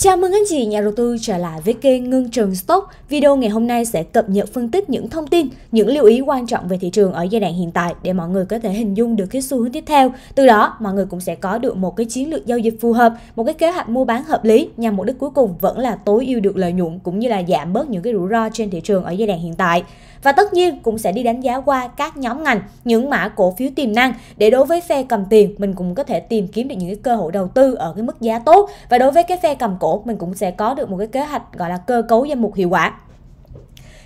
Chào mừng anh chị nhà đầu tư trở lại với kênh Ngân Trường Stock. Video ngày hôm nay sẽ cập nhật phân tích những thông tin, những lưu ý quan trọng về thị trường ở giai đoạn hiện tại để mọi người có thể hình dung được cái xu hướng tiếp theo. Từ đó, mọi người cũng sẽ có được một cái chiến lược giao dịch phù hợp, một cái kế hoạch mua bán hợp lý nhằm mục đích cuối cùng vẫn là tối ưu được lợi nhuận cũng như là giảm bớt những cái rủi ro trên thị trường ở giai đoạn hiện tại. Và tất nhiên cũng sẽ đi đánh giá qua các nhóm ngành, những mã cổ phiếu tiềm năng để đối với phe cầm tiền mình cũng có thể tìm kiếm được những cái cơ hội đầu tư ở cái mức giá tốt và đối với cái phe cầm cổ mình cũng sẽ có được một cái kế hoạch gọi là cơ cấu danh mục hiệu quả.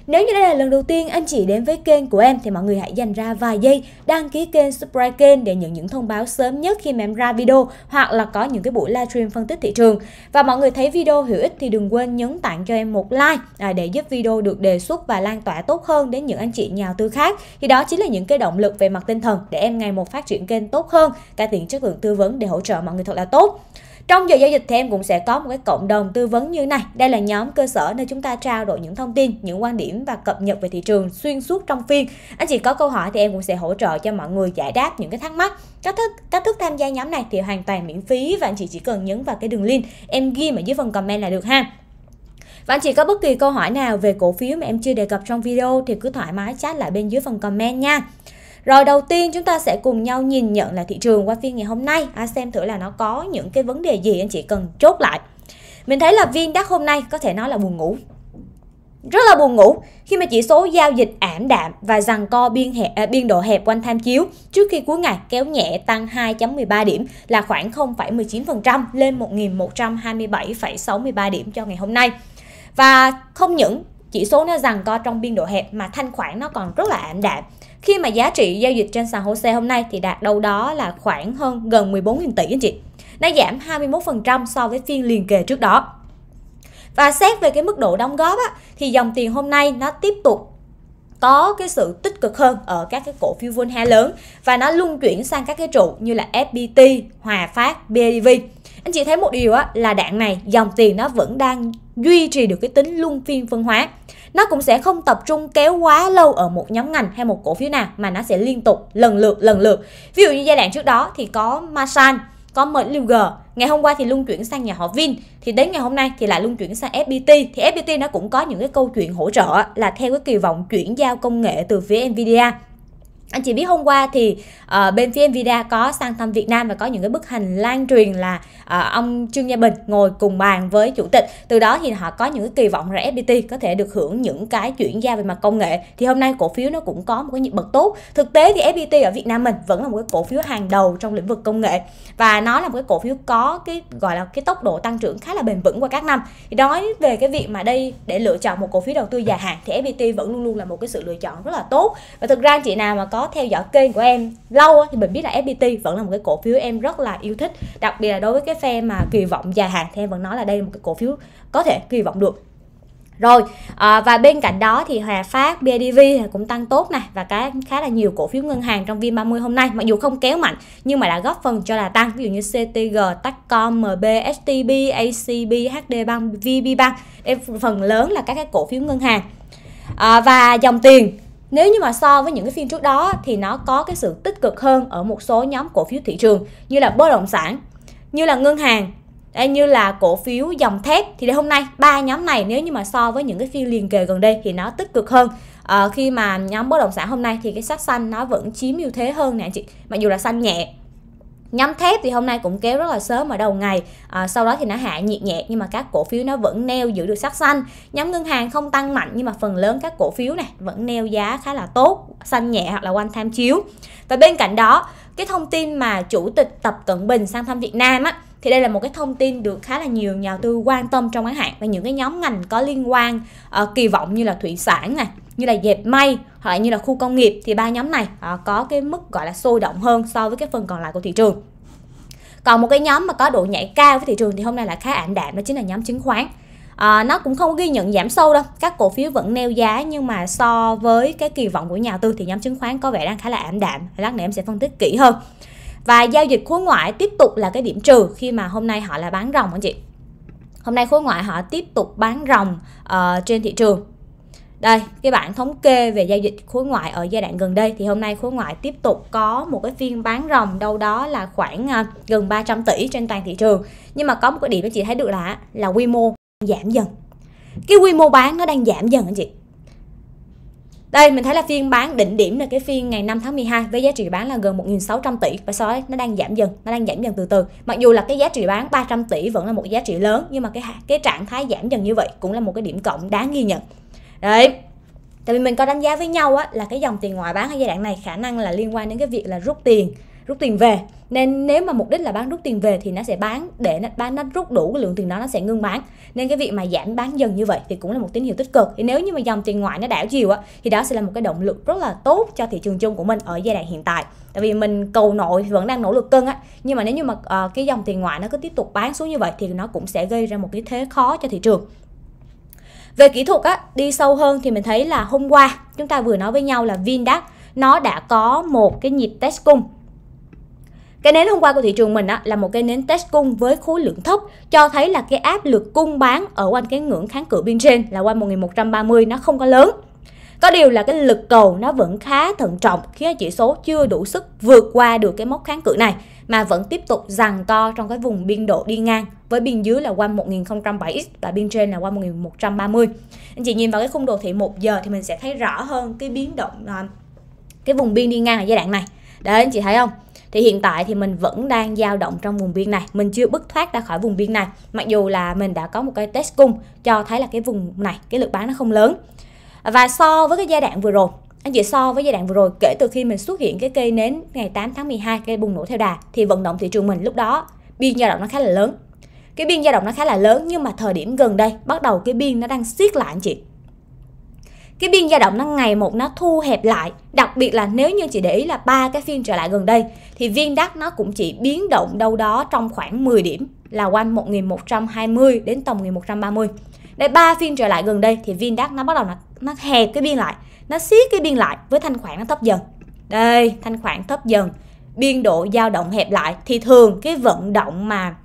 Nếu như đây là lần đầu tiên anh chị đến với kênh của em thì mọi người hãy dành ra vài giây đăng ký kênh, subscribe kênh để nhận những thông báo sớm nhất khi mà em ra video hoặc là có những cái buổi livestream phân tích thị trường. Và mọi người thấy video hữu ích thì đừng quên nhấn tặng cho em một like à, để giúp video được đề xuất và lan tỏa tốt hơn đến những anh chị nhà đầu tư khác. Thì đó chính là những cái động lực về mặt tinh thần để em ngày một phát triển kênh tốt hơn, cải thiện chất lượng tư vấn để hỗ trợ mọi người thật là tốt. Trong giờ giao dịch thì em cũng sẽ có một cái cộng đồng tư vấn như này. Đây là nhóm cơ sở nơi chúng ta trao đổi những thông tin, những quan điểm và cập nhật về thị trường xuyên suốt trong phiên. Anh chị có câu hỏi thì em cũng sẽ hỗ trợ cho mọi người giải đáp những cái thắc mắc. Cách thức cách thức tham gia nhóm này thì hoàn toàn miễn phí và anh chị chỉ cần nhấn vào cái đường link em ghi ở dưới phần comment là được ha. Và anh chị có bất kỳ câu hỏi nào về cổ phiếu mà em chưa đề cập trong video thì cứ thoải mái chat lại bên dưới phần comment nha. Rồi đầu tiên chúng ta sẽ cùng nhau nhìn nhận là thị trường qua phiên ngày hôm nay, à, xem thử là nó có những cái vấn đề gì anh chị cần chốt lại. Mình thấy là viên đắt hôm nay có thể nói là buồn ngủ. Rất là buồn ngủ khi mà chỉ số giao dịch ảm đạm và rằng co biên, hẹp, à, biên độ hẹp quanh tham chiếu trước khi cuối ngày kéo nhẹ tăng 2.13 điểm là khoảng 0,19% lên 1.127,63 điểm cho ngày hôm nay. Và không những chỉ số nó rằng co trong biên độ hẹp mà thanh khoản nó còn rất là ảm đạm khi mà giá trị giao dịch trên sàn HOSE hôm nay thì đạt đâu đó là khoảng hơn gần 14.000 tỷ anh chị. Nó giảm 21% so với phiên liền kề trước đó. Và xét về cái mức độ đóng góp á, thì dòng tiền hôm nay nó tiếp tục có cái sự tích cực hơn ở các cái cổ phiếu vốn hóa lớn và nó luân chuyển sang các cái trụ như là FPT, Hòa Phát, BIDV. Anh chị thấy một điều á, là đạn này dòng tiền nó vẫn đang duy trì được cái tính luân phiên phân hóa nó cũng sẽ không tập trung kéo quá lâu ở một nhóm ngành hay một cổ phiếu nào mà nó sẽ liên tục lần lượt lần lượt ví dụ như giai đoạn trước đó thì có Masan có MLG ngày hôm qua thì luôn chuyển sang nhà họ Vin thì đến ngày hôm nay thì lại luôn chuyển sang FPT thì FPT nó cũng có những cái câu chuyện hỗ trợ là theo cái kỳ vọng chuyển giao công nghệ từ phía Nvidia anh chị biết hôm qua thì uh, bên phía Nvidia có sang thăm Việt Nam và có những cái bức hình lan truyền là uh, ông Trương Gia Bình ngồi cùng bàn với chủ tịch từ đó thì họ có những cái kỳ vọng rằng FPT có thể được hưởng những cái chuyển giao về mặt công nghệ thì hôm nay cổ phiếu nó cũng có một cái nhịp bật tốt thực tế thì FPT ở Việt Nam mình vẫn là một cái cổ phiếu hàng đầu trong lĩnh vực công nghệ và nó là một cái cổ phiếu có cái gọi là cái tốc độ tăng trưởng khá là bền vững qua các năm thì nói về cái việc mà đây để lựa chọn một cổ phiếu đầu tư dài hạn thì FPT vẫn luôn luôn là một cái sự lựa chọn rất là tốt và thực ra chị nào mà có theo dõi kênh của em lâu thì mình biết là FPT vẫn là một cái cổ phiếu em rất là yêu thích đặc biệt là đối với cái phe mà kỳ vọng dài hạn thì em vẫn nói là đây là một cái cổ phiếu có thể kỳ vọng được rồi à, và bên cạnh đó thì Hòa Phát, BIDV cũng tăng tốt này và cái khá là nhiều cổ phiếu ngân hàng trong VN30 hôm nay mặc dù không kéo mạnh nhưng mà đã góp phần cho là tăng ví dụ như CTG, TACOM, MB, STB, ACB, HD Bank, VB Bank em phần lớn là các cái cổ phiếu ngân hàng à, và dòng tiền nếu như mà so với những cái phiên trước đó thì nó có cái sự tích cực hơn ở một số nhóm cổ phiếu thị trường như là bất động sản, như là ngân hàng, hay như là cổ phiếu dòng thép thì hôm nay ba nhóm này nếu như mà so với những cái phiên liền kề gần đây thì nó tích cực hơn à, khi mà nhóm bất động sản hôm nay thì cái sắc xanh nó vẫn chiếm ưu thế hơn nè anh chị mặc dù là xanh nhẹ nhóm thép thì hôm nay cũng kéo rất là sớm ở đầu ngày à, sau đó thì nó hạ nhiệt nhẹ nhưng mà các cổ phiếu nó vẫn neo giữ được sắc xanh nhóm ngân hàng không tăng mạnh nhưng mà phần lớn các cổ phiếu này vẫn neo giá khá là tốt xanh nhẹ hoặc là quanh tham chiếu và bên cạnh đó cái thông tin mà chủ tịch tập cận bình sang thăm việt nam á thì đây là một cái thông tin được khá là nhiều nhà đầu tư quan tâm trong ngắn hạn và những cái nhóm ngành có liên quan uh, kỳ vọng như là thủy sản này như là dệt may hoặc là như là khu công nghiệp thì ba nhóm này à, có cái mức gọi là sôi động hơn so với cái phần còn lại của thị trường còn một cái nhóm mà có độ nhảy cao với thị trường thì hôm nay là khá ảm đạm đó chính là nhóm chứng khoán à, nó cũng không ghi nhận giảm sâu đâu các cổ phiếu vẫn neo giá nhưng mà so với cái kỳ vọng của nhà đầu tư thì nhóm chứng khoán có vẻ đang khá là ảm đạm lát nữa em sẽ phân tích kỹ hơn và giao dịch khối ngoại tiếp tục là cái điểm trừ khi mà hôm nay họ là bán rồng anh chị hôm nay khối ngoại họ tiếp tục bán rồng uh, ờ, trên thị trường đây cái bảng thống kê về giao dịch khối ngoại ở giai đoạn gần đây thì hôm nay khối ngoại tiếp tục có một cái phiên bán rồng đâu đó là khoảng à, gần 300 tỷ trên toàn thị trường nhưng mà có một cái điểm anh chị thấy được là là quy mô giảm dần cái quy mô bán nó đang giảm dần anh chị đây mình thấy là phiên bán đỉnh điểm là cái phiên ngày 5 tháng 12 với giá trị bán là gần 1.600 tỷ và sau đó nó đang giảm dần, nó đang giảm dần từ từ. Mặc dù là cái giá trị bán 300 tỷ vẫn là một giá trị lớn nhưng mà cái cái trạng thái giảm dần như vậy cũng là một cái điểm cộng đáng ghi nhận đấy tại vì mình có đánh giá với nhau á là cái dòng tiền ngoại bán ở giai đoạn này khả năng là liên quan đến cái việc là rút tiền rút tiền về nên nếu mà mục đích là bán rút tiền về thì nó sẽ bán để nó bán nó rút đủ cái lượng tiền đó nó sẽ ngưng bán nên cái việc mà giảm bán dần như vậy thì cũng là một tín hiệu tích cực thì nếu như mà dòng tiền ngoại nó đảo chiều á thì đó sẽ là một cái động lực rất là tốt cho thị trường chung của mình ở giai đoạn hiện tại tại vì mình cầu nội thì vẫn đang nỗ lực cân á nhưng mà nếu như mà uh, cái dòng tiền ngoại nó cứ tiếp tục bán xuống như vậy thì nó cũng sẽ gây ra một cái thế khó cho thị trường về kỹ thuật á, đi sâu hơn thì mình thấy là hôm qua chúng ta vừa nói với nhau là Vindac nó đã có một cái nhịp test cung. Cái nến hôm qua của thị trường mình á, là một cái nến test cung với khối lượng thấp cho thấy là cái áp lực cung bán ở quanh cái ngưỡng kháng cự biên trên là quanh 1130 nó không có lớn. Có điều là cái lực cầu nó vẫn khá thận trọng khiến chỉ số chưa đủ sức vượt qua được cái mốc kháng cự này mà vẫn tiếp tục giằng co trong cái vùng biên độ đi ngang với biên dưới là qua 1007x và biên trên là qua 1130. Anh chị nhìn vào cái khung đồ thị 1 giờ thì mình sẽ thấy rõ hơn cái biến động à, cái vùng biên đi ngang ở giai đoạn này. Đấy anh chị thấy không? thì hiện tại thì mình vẫn đang dao động trong vùng biên này mình chưa bứt thoát ra khỏi vùng biên này mặc dù là mình đã có một cái test cung cho thấy là cái vùng này cái lực bán nó không lớn và so với cái giai đoạn vừa rồi anh chị so với giai đoạn vừa rồi kể từ khi mình xuất hiện cái cây nến ngày 8 tháng 12 cây bùng nổ theo đà thì vận động thị trường mình lúc đó biên dao động nó khá là lớn cái biên dao động nó khá là lớn nhưng mà thời điểm gần đây bắt đầu cái biên nó đang siết lại anh chị cái biên dao động nó ngày một nó thu hẹp lại đặc biệt là nếu như chị để ý là ba cái phiên trở lại gần đây thì viên đắt nó cũng chỉ biến động đâu đó trong khoảng 10 điểm là quanh 1120 đến tầm 1130 đây ba phiên trở lại gần đây thì viên đắt nó bắt đầu nó, nó hẹp cái biên lại nó xiết cái biên lại với thanh khoản nó thấp dần đây thanh khoản thấp dần biên độ dao động hẹp lại thì thường cái vận động mà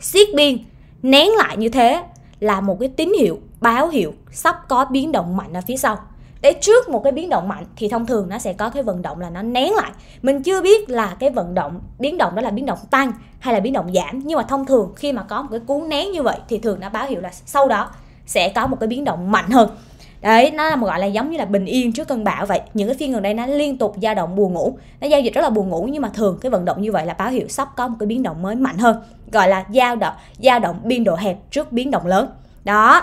siết biên nén lại như thế là một cái tín hiệu báo hiệu sắp có biến động mạnh ở phía sau để trước một cái biến động mạnh thì thông thường nó sẽ có cái vận động là nó nén lại mình chưa biết là cái vận động biến động đó là biến động tăng hay là biến động giảm nhưng mà thông thường khi mà có một cái cú nén như vậy thì thường nó báo hiệu là sau đó sẽ có một cái biến động mạnh hơn đấy nó là gọi là giống như là bình yên trước cơn bão vậy những cái phiên gần đây nó liên tục dao động buồn ngủ nó giao dịch rất là buồn ngủ nhưng mà thường cái vận động như vậy là báo hiệu sắp có một cái biến động mới mạnh hơn gọi là dao động dao động biên độ hẹp trước biến động lớn đó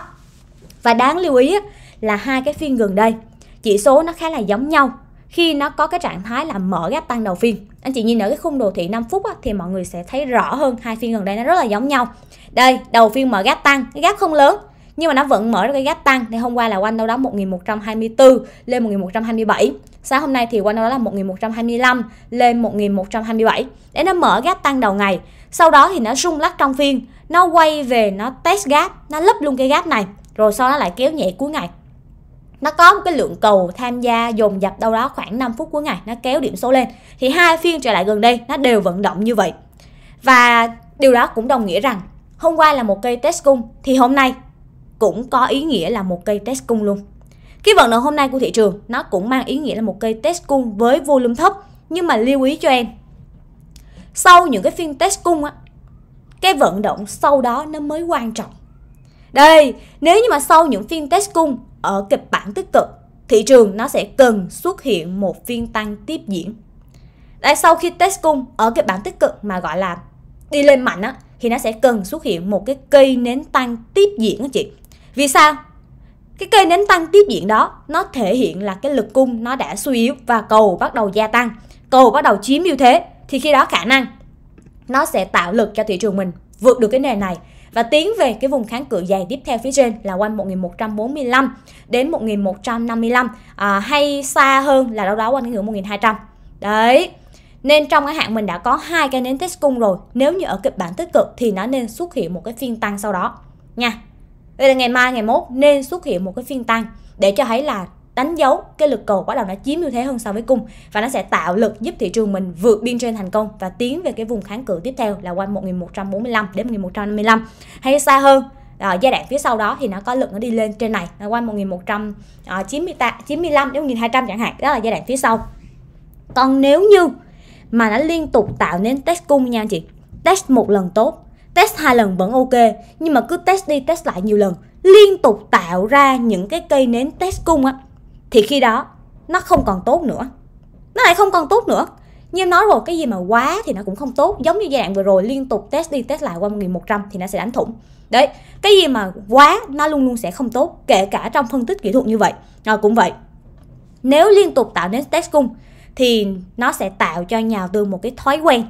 và đáng lưu ý là hai cái phiên gần đây chỉ số nó khá là giống nhau khi nó có cái trạng thái là mở gap tăng đầu phiên anh chị nhìn ở cái khung đồ thị 5 phút á, thì mọi người sẽ thấy rõ hơn hai phiên gần đây nó rất là giống nhau đây đầu phiên mở gap tăng cái gap không lớn nhưng mà nó vẫn mở ra cái gap tăng thì hôm qua là quanh đâu đó 1124 lên 1127 sáng hôm nay thì quanh đâu đó là 1125 lên 1127 để nó mở gap tăng đầu ngày sau đó thì nó rung lắc trong phiên nó quay về nó test gap nó lấp luôn cái gap này rồi sau đó lại kéo nhẹ cuối ngày nó có một cái lượng cầu tham gia dồn dập đâu đó khoảng 5 phút cuối ngày nó kéo điểm số lên thì hai phiên trở lại gần đây nó đều vận động như vậy và điều đó cũng đồng nghĩa rằng hôm qua là một cây test cung thì hôm nay cũng có ý nghĩa là một cây test cung luôn cái vận động hôm nay của thị trường nó cũng mang ý nghĩa là một cây test cung với volume thấp nhưng mà lưu ý cho em sau những cái phiên test cung á cái vận động sau đó nó mới quan trọng đây nếu như mà sau những phiên test cung ở kịch bản tích cực thị trường nó sẽ cần xuất hiện một phiên tăng tiếp diễn đây sau khi test cung ở kịch bản tích cực mà gọi là đi lên mạnh á thì nó sẽ cần xuất hiện một cái cây nến tăng tiếp diễn á chị vì sao? Cái cây nến tăng tiếp diện đó nó thể hiện là cái lực cung nó đã suy yếu và cầu bắt đầu gia tăng, cầu bắt đầu chiếm ưu thế thì khi đó khả năng nó sẽ tạo lực cho thị trường mình vượt được cái nền này và tiến về cái vùng kháng cự dày tiếp theo phía trên là quanh 1145 đến 1155 à, hay xa hơn là đâu đó quanh cái ngưỡng 1200. Đấy. Nên trong cái hạn mình đã có hai cây nến test cung rồi, nếu như ở kịch bản tích cực thì nó nên xuất hiện một cái phiên tăng sau đó nha. Vậy là ngày mai, ngày mốt nên xuất hiện một cái phiên tăng để cho thấy là đánh dấu cái lực cầu bắt đầu nó chiếm ưu thế hơn so với cung và nó sẽ tạo lực giúp thị trường mình vượt biên trên thành công và tiến về cái vùng kháng cự tiếp theo là quanh 1145 đến 1155 hay xa hơn à, giai đoạn phía sau đó thì nó có lực nó đi lên trên này là quanh 1195 ờ, đến 1200 chẳng hạn đó là giai đoạn phía sau còn nếu như mà nó liên tục tạo nên test cung nha anh chị test một lần tốt test hai lần vẫn ok nhưng mà cứ test đi test lại nhiều lần liên tục tạo ra những cái cây nến test cung á thì khi đó nó không còn tốt nữa nó lại không còn tốt nữa như em nói rồi cái gì mà quá thì nó cũng không tốt giống như giai đoạn vừa rồi liên tục test đi test lại qua một một nghìn trăm thì nó sẽ đánh thủng đấy cái gì mà quá nó luôn luôn sẽ không tốt kể cả trong phân tích kỹ thuật như vậy nó cũng vậy nếu liên tục tạo nên test cung thì nó sẽ tạo cho nhà đầu tư một cái thói quen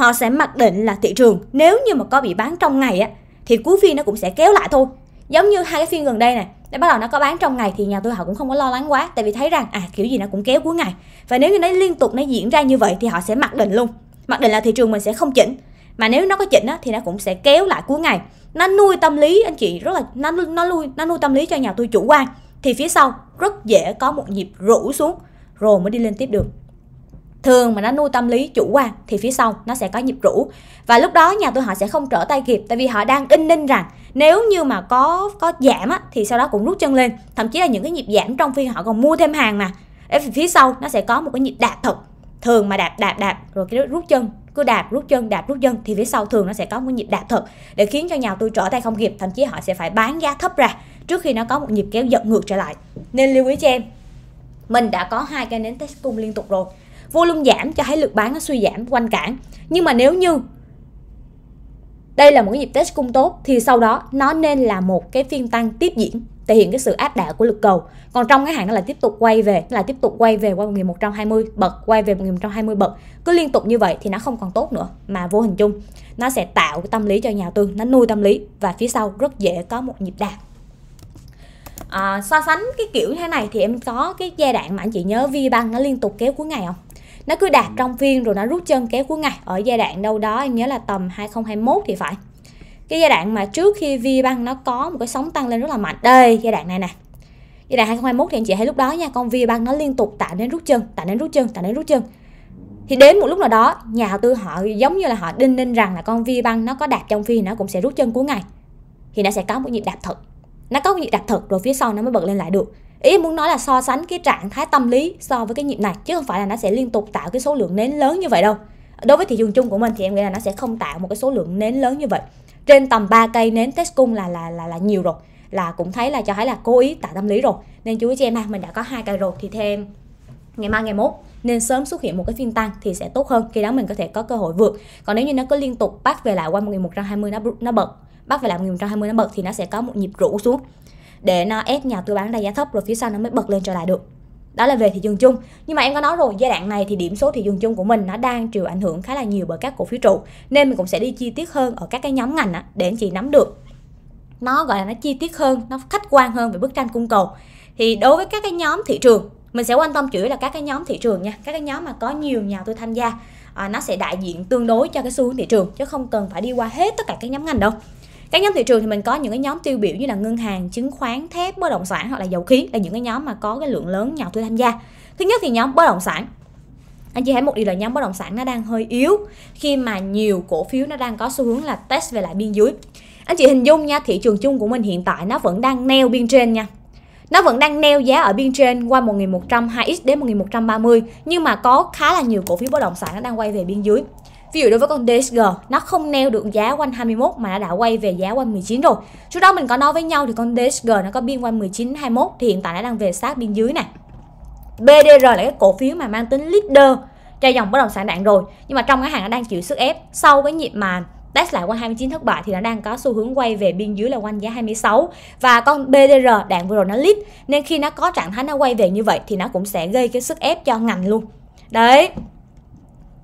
họ sẽ mặc định là thị trường nếu như mà có bị bán trong ngày á thì cuối phiên nó cũng sẽ kéo lại thôi giống như hai cái phiên gần đây này để bắt đầu nó có bán trong ngày thì nhà tôi họ cũng không có lo lắng quá tại vì thấy rằng à kiểu gì nó cũng kéo cuối ngày và nếu như nó liên tục nó diễn ra như vậy thì họ sẽ mặc định luôn mặc định là thị trường mình sẽ không chỉnh mà nếu nó có chỉnh á, thì nó cũng sẽ kéo lại cuối ngày nó nuôi tâm lý anh chị rất là nó nó nuôi nó nuôi tâm lý cho nhà tôi chủ quan thì phía sau rất dễ có một nhịp rũ xuống rồi mới đi lên tiếp được thường mà nó nuôi tâm lý chủ quan thì phía sau nó sẽ có nhịp rũ và lúc đó nhà tôi họ sẽ không trở tay kịp tại vì họ đang in ninh rằng nếu như mà có có giảm á, thì sau đó cũng rút chân lên thậm chí là những cái nhịp giảm trong phiên họ còn mua thêm hàng mà phía sau nó sẽ có một cái nhịp đạp thật thường mà đạp đạp đạp rồi cái rút chân cứ đạp rút chân đạp rút chân thì phía sau thường nó sẽ có một nhịp đạp thật để khiến cho nhà tôi trở tay không kịp thậm chí họ sẽ phải bán giá thấp ra trước khi nó có một nhịp kéo giật ngược trở lại nên lưu ý cho em mình đã có hai cây nến test cung liên tục rồi volume giảm cho thấy lực bán nó suy giảm quanh cản nhưng mà nếu như đây là một cái nhịp test cung tốt thì sau đó nó nên là một cái phiên tăng tiếp diễn thể hiện cái sự áp đảo của lực cầu. Còn trong cái hạn nó là tiếp tục quay về, là tiếp tục quay về qua 1120 bậc, quay về 1120 bậc. Cứ liên tục như vậy thì nó không còn tốt nữa mà vô hình chung nó sẽ tạo cái tâm lý cho nhà tư, nó nuôi tâm lý và phía sau rất dễ có một nhịp đạp. À, so sánh cái kiểu như thế này thì em có cái giai đoạn mà anh chị nhớ vi VBank nó liên tục kéo cuối ngày không? nó cứ đạt trong phiên rồi nó rút chân kéo cuối ngày ở giai đoạn đâu đó em nhớ là tầm 2021 thì phải cái giai đoạn mà trước khi vi băng nó có một cái sóng tăng lên rất là mạnh đây giai đoạn này nè giai đoạn 2021 thì anh chị thấy lúc đó nha con vi băng nó liên tục tạo nên rút chân tạo nên rút chân tạo nên rút chân thì đến một lúc nào đó nhà đầu tư họ giống như là họ đinh ninh rằng là con vi băng nó có đạp trong phiên nó cũng sẽ rút chân cuối ngày thì nó sẽ có một nhịp đạp thật nó có một nhịp đạp thật rồi phía sau nó mới bật lên lại được ý muốn nói là so sánh cái trạng thái tâm lý so với cái nhịp này chứ không phải là nó sẽ liên tục tạo cái số lượng nến lớn như vậy đâu đối với thị trường chung của mình thì em nghĩ là nó sẽ không tạo một cái số lượng nến lớn như vậy trên tầm 3 cây nến test cung là là là là nhiều rồi là cũng thấy là cho thấy là cố ý tạo tâm lý rồi nên chú ý cho em ha mình đã có hai cây rồi thì thêm ngày mai ngày mốt nên sớm xuất hiện một cái phiên tăng thì sẽ tốt hơn khi đó mình có thể có cơ hội vượt còn nếu như nó cứ liên tục bắt về lại qua 1120 nó nó bật bắt về lại 1120 nó bật thì nó sẽ có một nhịp rũ xuống để nó ép nhà tư bán ra giá thấp rồi phía sau nó mới bật lên trở lại được đó là về thị trường chung nhưng mà em có nói rồi giai đoạn này thì điểm số thị trường chung của mình nó đang chịu ảnh hưởng khá là nhiều bởi các cổ phiếu trụ nên mình cũng sẽ đi chi tiết hơn ở các cái nhóm ngành á, để anh chị nắm được nó gọi là nó chi tiết hơn nó khách quan hơn về bức tranh cung cầu thì đối với các cái nhóm thị trường mình sẽ quan tâm chủ yếu là các cái nhóm thị trường nha các cái nhóm mà có nhiều nhà tôi tham gia à, nó sẽ đại diện tương đối cho cái xu hướng thị trường chứ không cần phải đi qua hết tất cả các nhóm ngành đâu các nhóm thị trường thì mình có những cái nhóm tiêu biểu như là ngân hàng chứng khoán thép bất động sản hoặc là dầu khí là những cái nhóm mà có cái lượng lớn nhà đầu tư tham gia thứ nhất thì nhóm bất động sản anh chị thấy một điều là nhóm bất động sản nó đang hơi yếu khi mà nhiều cổ phiếu nó đang có xu hướng là test về lại biên dưới anh chị hình dung nha thị trường chung của mình hiện tại nó vẫn đang neo biên trên nha nó vẫn đang neo giá ở biên trên qua 1102 x đến 1130 nhưng mà có khá là nhiều cổ phiếu bất động sản nó đang quay về biên dưới Ví dụ đối với con DSG nó không neo được giá quanh 21 mà nó đã quay về giá quanh 19 rồi. Trước đó mình có nói với nhau thì con DSG nó có biên quanh 19 21 thì hiện tại nó đang về sát biên dưới này. BDR là cái cổ phiếu mà mang tính leader cho dòng bất động sản đạn rồi nhưng mà trong cái hàng nó đang chịu sức ép sau cái nhịp mà test lại quanh 29 thất bại thì nó đang có xu hướng quay về biên dưới là quanh giá 26 và con BDR đạn vừa rồi nó lít nên khi nó có trạng thái nó quay về như vậy thì nó cũng sẽ gây cái sức ép cho ngành luôn đấy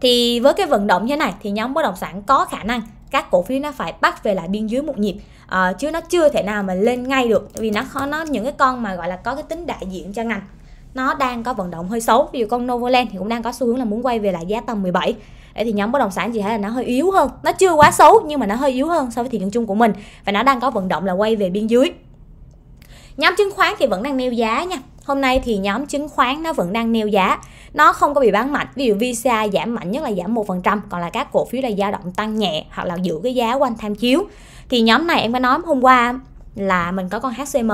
thì với cái vận động như thế này thì nhóm bất động sản có khả năng các cổ phiếu nó phải bắt về lại biên dưới một nhịp à, chứ nó chưa thể nào mà lên ngay được vì nó khó nó những cái con mà gọi là có cái tính đại diện cho ngành nó đang có vận động hơi xấu ví dụ con Novoland thì cũng đang có xu hướng là muốn quay về lại giá tầm 17 Vậy thì nhóm bất động sản gì thấy là nó hơi yếu hơn nó chưa quá xấu nhưng mà nó hơi yếu hơn so với thị trường chung của mình và nó đang có vận động là quay về biên dưới nhóm chứng khoán thì vẫn đang neo giá nha Hôm nay thì nhóm chứng khoán nó vẫn đang neo giá. Nó không có bị bán mạnh. Ví dụ VCA giảm mạnh nhất là giảm một phần trăm, còn là các cổ phiếu là dao động tăng nhẹ hoặc là giữ cái giá quanh tham chiếu. Thì nhóm này em có nói hôm qua là mình có con HCM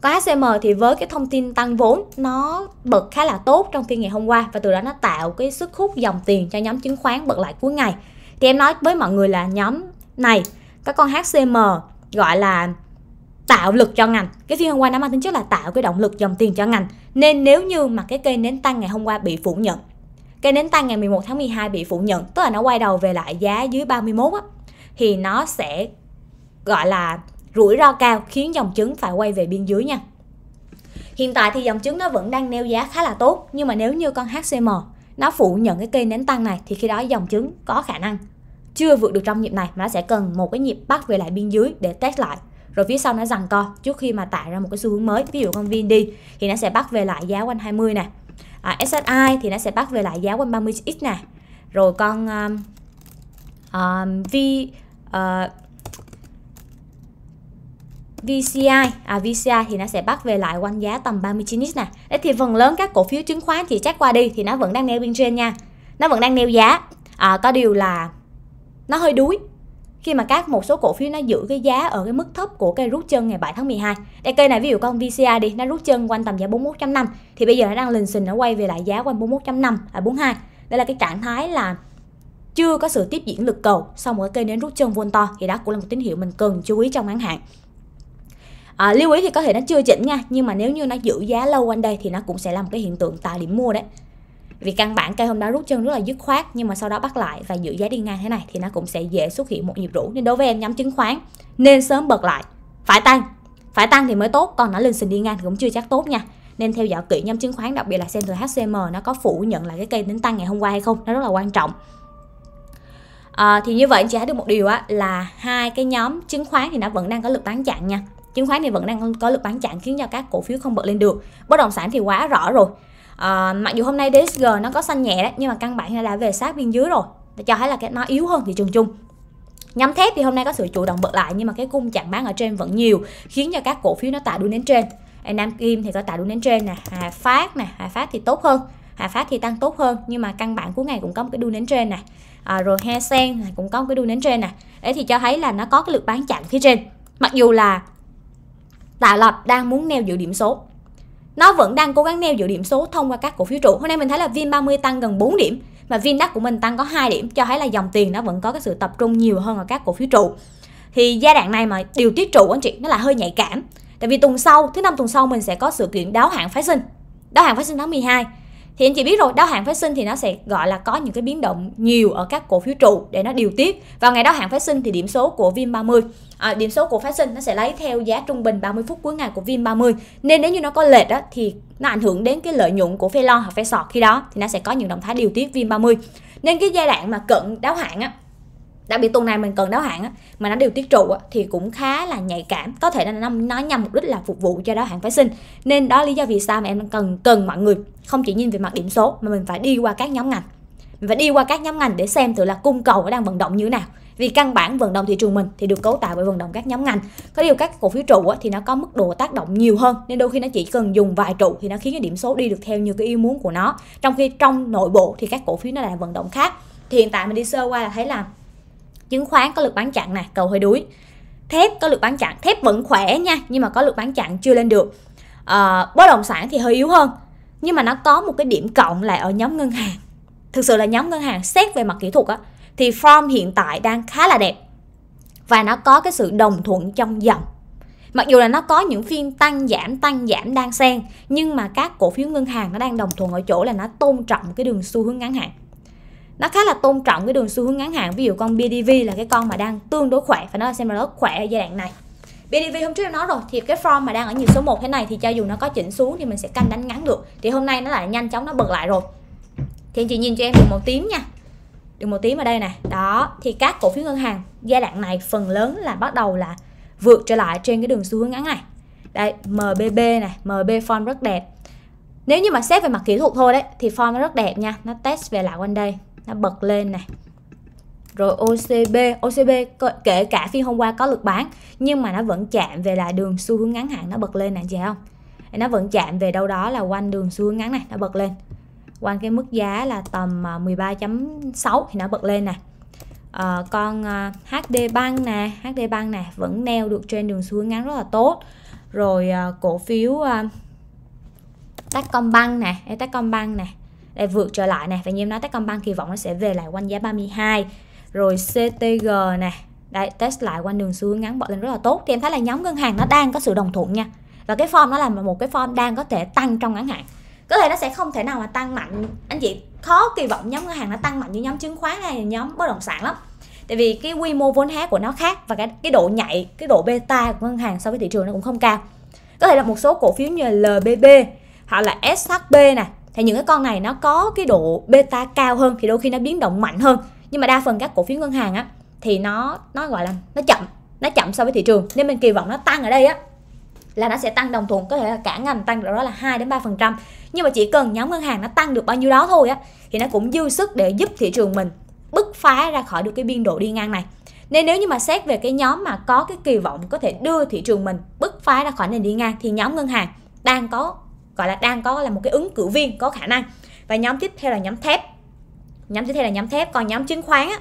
có HCM thì với cái thông tin tăng vốn nó bật khá là tốt trong phiên ngày hôm qua và từ đó nó tạo cái sức hút dòng tiền cho nhóm chứng khoán bật lại cuối ngày. Thì em nói với mọi người là nhóm này có con HCM gọi là tạo lực cho ngành cái phiên hôm qua nó mang tính chất là tạo cái động lực dòng tiền cho ngành nên nếu như mà cái cây nến tăng ngày hôm qua bị phủ nhận cây nến tăng ngày 11 tháng 12 bị phủ nhận tức là nó quay đầu về lại giá dưới 31 á, thì nó sẽ gọi là rủi ro cao khiến dòng chứng phải quay về biên dưới nha hiện tại thì dòng chứng nó vẫn đang neo giá khá là tốt nhưng mà nếu như con HCM nó phủ nhận cái cây nến tăng này thì khi đó dòng chứng có khả năng chưa vượt được trong nhịp này mà nó sẽ cần một cái nhịp bắt về lại biên dưới để test lại rồi phía sau nó rằng co trước khi mà tạo ra một cái xu hướng mới ví dụ con VN đi thì nó sẽ bắt về lại giá quanh 20 nè à, SSI thì nó sẽ bắt về lại giá quanh 30x nè rồi con um, um, V uh, ờ, VCI à VCI thì nó sẽ bắt về lại quanh giá tầm 39x nè. Đấy thì phần lớn các cổ phiếu chứng khoán chỉ chắc qua đi thì nó vẫn đang neo biên trên nha. Nó vẫn đang neo giá. À, có điều là nó hơi đuối khi mà các một số cổ phiếu nó giữ cái giá ở cái mức thấp của cây rút chân ngày 7 tháng 12. Đây cây này ví dụ con VCA đi, nó rút chân quanh tầm giá 41.5 thì bây giờ nó đang lình xình nó quay về lại giá quanh 41.5 à 42. Đây là cái trạng thái là chưa có sự tiếp diễn lực cầu sau một cây nến rút chân vôn to thì đó cũng là một tín hiệu mình cần chú ý trong ngắn hạn à, lưu ý thì có thể nó chưa chỉnh nha nhưng mà nếu như nó giữ giá lâu quanh đây thì nó cũng sẽ là một cái hiện tượng tạo điểm mua đấy vì căn bản cây hôm đó rút chân rất là dứt khoát nhưng mà sau đó bắt lại và giữ giá đi ngang thế này thì nó cũng sẽ dễ xuất hiện một nhịp rũ nên đối với em nhắm chứng khoán nên sớm bật lại phải tăng phải tăng thì mới tốt còn nó lên sình đi ngang thì cũng chưa chắc tốt nha nên theo dõi kỹ nhóm chứng khoán đặc biệt là xem từ HCM nó có phủ nhận lại cái cây tính tăng ngày hôm qua hay không nó rất là quan trọng à, thì như vậy anh chị thấy được một điều á là hai cái nhóm chứng khoán thì nó vẫn đang có lực bán chặn nha chứng khoán thì vẫn đang có lực bán chặn khiến cho các cổ phiếu không bật lên được bất động sản thì quá rõ rồi à, mặc dù hôm nay DSG nó có xanh nhẹ đấy nhưng mà căn bản là về sát biên dưới rồi để cho thấy là cái nó yếu hơn thị trường chung nhắm thép thì hôm nay có sự chủ động bật lại nhưng mà cái cung chặn bán ở trên vẫn nhiều khiến cho các cổ phiếu nó tạo đuôi nến trên Nam Kim thì có tạo đuôi nến trên nè Hà Phát nè Hà Phát thì tốt hơn Hà Phát thì tăng tốt hơn nhưng mà căn bản cuối ngày cũng có một cái đuôi nến trên nè, à, rồi He Sen cũng có một cái đuôi nến trên nè, đấy thì cho thấy là nó có cái lực bán chặn phía trên mặc dù là Tạo Lập đang muốn neo giữ điểm số nó vẫn đang cố gắng neo giữ điểm số thông qua các cổ phiếu trụ hôm nay mình thấy là vin 30 tăng gần 4 điểm mà vin đắt của mình tăng có 2 điểm cho thấy là dòng tiền nó vẫn có cái sự tập trung nhiều hơn ở các cổ phiếu trụ thì giai đoạn này mà điều tiết trụ anh chị nó là hơi nhạy cảm tại vì tuần sau thứ năm tuần sau mình sẽ có sự kiện đáo hạn phái sinh đáo hạn phái sinh tháng 12 thì anh chị biết rồi đáo hạn phái sinh thì nó sẽ gọi là có những cái biến động nhiều ở các cổ phiếu trụ để nó điều tiết vào ngày đáo hạn phái sinh thì điểm số của VIM 30 à, điểm số của phái sinh nó sẽ lấy theo giá trung bình 30 phút cuối ngày của VIM 30 nên nếu như nó có lệch đó thì nó ảnh hưởng đến cái lợi nhuận của phe lon hoặc phe sọt khi đó thì nó sẽ có những động thái điều tiết VIM 30 nên cái giai đoạn mà cận đáo hạn á đặc biệt tuần này mình cần đáo hạn á, mà nó điều tiết trụ á, thì cũng khá là nhạy cảm có thể là nó nói nhằm mục đích là phục vụ cho đáo hạn phái sinh nên đó lý do vì sao mà em cần cần mọi người không chỉ nhìn về mặt điểm số mà mình phải đi qua các nhóm ngành mình phải đi qua các nhóm ngành để xem thử là cung cầu đang vận động như thế nào vì căn bản vận động thị trường mình thì được cấu tạo bởi vận động các nhóm ngành có điều các cổ phiếu trụ thì nó có mức độ tác động nhiều hơn nên đôi khi nó chỉ cần dùng vài trụ thì nó khiến cái điểm số đi được theo như cái ý muốn của nó trong khi trong nội bộ thì các cổ phiếu nó lại vận động khác thì hiện tại mình đi sơ qua là thấy là chứng khoán có lực bán chặn nè cầu hơi đuối thép có lực bán chặn thép vẫn khỏe nha nhưng mà có lực bán chặn chưa lên được à, bất động sản thì hơi yếu hơn nhưng mà nó có một cái điểm cộng là ở nhóm ngân hàng thực sự là nhóm ngân hàng xét về mặt kỹ thuật á thì form hiện tại đang khá là đẹp và nó có cái sự đồng thuận trong dòng mặc dù là nó có những phiên tăng giảm tăng giảm đang xen nhưng mà các cổ phiếu ngân hàng nó đang đồng thuận ở chỗ là nó tôn trọng cái đường xu hướng ngắn hạn nó khá là tôn trọng cái đường xu hướng ngắn hạn ví dụ con BDV là cái con mà đang tương đối khỏe và nó xem là rất khỏe ở giai đoạn này BDV hôm trước em nói rồi thì cái form mà đang ở nhịp số 1 thế này thì cho dù nó có chỉnh xuống thì mình sẽ canh đánh ngắn được thì hôm nay nó lại nhanh chóng nó bật lại rồi thì chị nhìn cho em đường màu tím nha đường màu tím ở đây nè đó thì các cổ phiếu ngân hàng giai đoạn này phần lớn là bắt đầu là vượt trở lại trên cái đường xu hướng ngắn này đây MBB này MB form rất đẹp nếu như mà xét về mặt kỹ thuật thôi đấy thì form nó rất đẹp nha nó test về lại quanh đây nó bật lên này rồi OCB, OCB kể cả phiên hôm qua có lực bán nhưng mà nó vẫn chạm về là đường xu hướng ngắn hạn nó bật lên nè chị không? Nó vẫn chạm về đâu đó là quanh đường xu hướng ngắn này nó bật lên. Quanh cái mức giá là tầm 13.6 à, thì nó bật lên nè. Ờ, à, con HD băng nè, HD băng nè vẫn neo được trên đường xu hướng ngắn rất là tốt. Rồi à, cổ phiếu à, Techcombank nè, Techcombank nè đây vượt trở lại nè và như em nói Techcombank kỳ vọng nó sẽ về lại quanh giá 32 rồi CTG này, đây test lại quanh đường xu hướng ngắn bật lên rất là tốt thì em thấy là nhóm ngân hàng nó đang có sự đồng thuận nha và cái form nó là một cái form đang có thể tăng trong ngắn hạn có thể nó sẽ không thể nào mà tăng mạnh anh chị khó kỳ vọng nhóm ngân hàng nó tăng mạnh như nhóm chứng khoán hay nhóm bất động sản lắm tại vì cái quy mô vốn hóa của nó khác và cái cái độ nhạy cái độ beta của ngân hàng so với thị trường nó cũng không cao có thể là một số cổ phiếu như là LBB hoặc là SHB này thì những cái con này nó có cái độ beta cao hơn thì đôi khi nó biến động mạnh hơn nhưng mà đa phần các cổ phiếu ngân hàng á thì nó nó gọi là nó chậm nó chậm so với thị trường nên mình kỳ vọng nó tăng ở đây á là nó sẽ tăng đồng thuận có thể là cả ngành tăng được đó là 2 đến 3% nhưng mà chỉ cần nhóm ngân hàng nó tăng được bao nhiêu đó thôi á thì nó cũng dư sức để giúp thị trường mình bứt phá ra khỏi được cái biên độ đi ngang này nên nếu như mà xét về cái nhóm mà có cái kỳ vọng có thể đưa thị trường mình bứt phá ra khỏi nền đi ngang thì nhóm ngân hàng đang có gọi là đang có là một cái ứng cử viên có khả năng và nhóm tiếp theo là nhóm thép nhóm tiếp theo là nhóm thép còn nhóm chứng khoán á,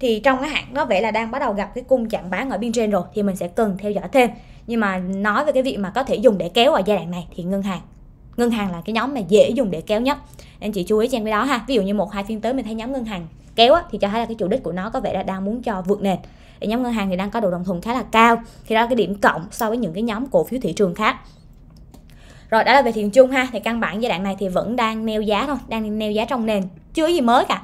thì trong cái hãng nó vẻ là đang bắt đầu gặp cái cung chạm bán ở biên trên rồi thì mình sẽ cần theo dõi thêm nhưng mà nói về cái việc mà có thể dùng để kéo ở giai đoạn này thì ngân hàng ngân hàng là cái nhóm mà dễ dùng để kéo nhất nên chị chú ý trên cái đó ha ví dụ như một hai phiên tới mình thấy nhóm ngân hàng kéo á, thì cho thấy là cái chủ đích của nó có vẻ là đang muốn cho vượt nền nhóm ngân hàng thì đang có độ đồng thuận khá là cao thì đó là cái điểm cộng so với những cái nhóm cổ phiếu thị trường khác rồi đó là về thị trường chung ha thì căn bản giai đoạn này thì vẫn đang neo giá thôi đang neo giá trong nền chưa có gì mới cả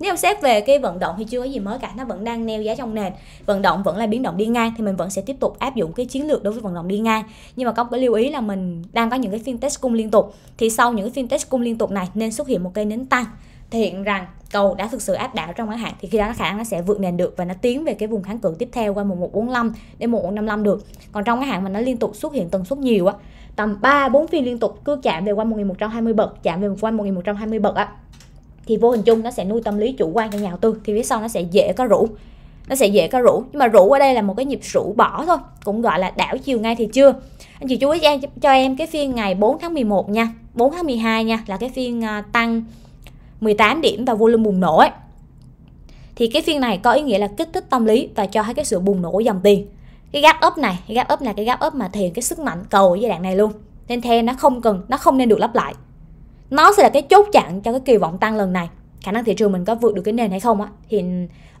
nếu xét về cái vận động thì chưa có gì mới cả nó vẫn đang neo giá trong nền vận động vẫn là biến động đi ngang thì mình vẫn sẽ tiếp tục áp dụng cái chiến lược đối với vận động đi ngang nhưng mà có cái lưu ý là mình đang có những cái phiên test cung liên tục thì sau những cái phiên test cung liên tục này nên xuất hiện một cây nến tăng thể hiện rằng cầu đã thực sự áp đảo trong ngắn hạn thì khi đó khả năng nó sẽ vượt nền được và nó tiến về cái vùng kháng cự tiếp theo qua 1145 đến 1155 được còn trong ngắn hạn mà nó liên tục xuất hiện tần suất nhiều á tầm 3 4 phiên liên tục cứ chạm về quanh 1120 bậc chạm về quanh 1120 bậc á thì vô hình chung nó sẽ nuôi tâm lý chủ quan cho nhà đầu tư thì phía sau nó sẽ dễ có rủ nó sẽ dễ có rủ nhưng mà rủ ở đây là một cái nhịp rủ bỏ thôi cũng gọi là đảo chiều ngay thì chưa anh chị chú ý cho cho em cái phiên ngày 4 tháng 11 nha 4 tháng 12 nha là cái phiên à, tăng 18 điểm và volume bùng nổ ấy thì cái phiên này có ý nghĩa là kích thích tâm lý và cho thấy cái sự bùng nổ của dòng tiền cái gap up này cái gap up là cái gap up mà thể hiện cái sức mạnh cầu ở giai đoạn này luôn nên theo nó không cần nó không nên được lắp lại nó sẽ là cái chốt chặn cho cái kỳ vọng tăng lần này khả năng thị trường mình có vượt được cái nền hay không á thì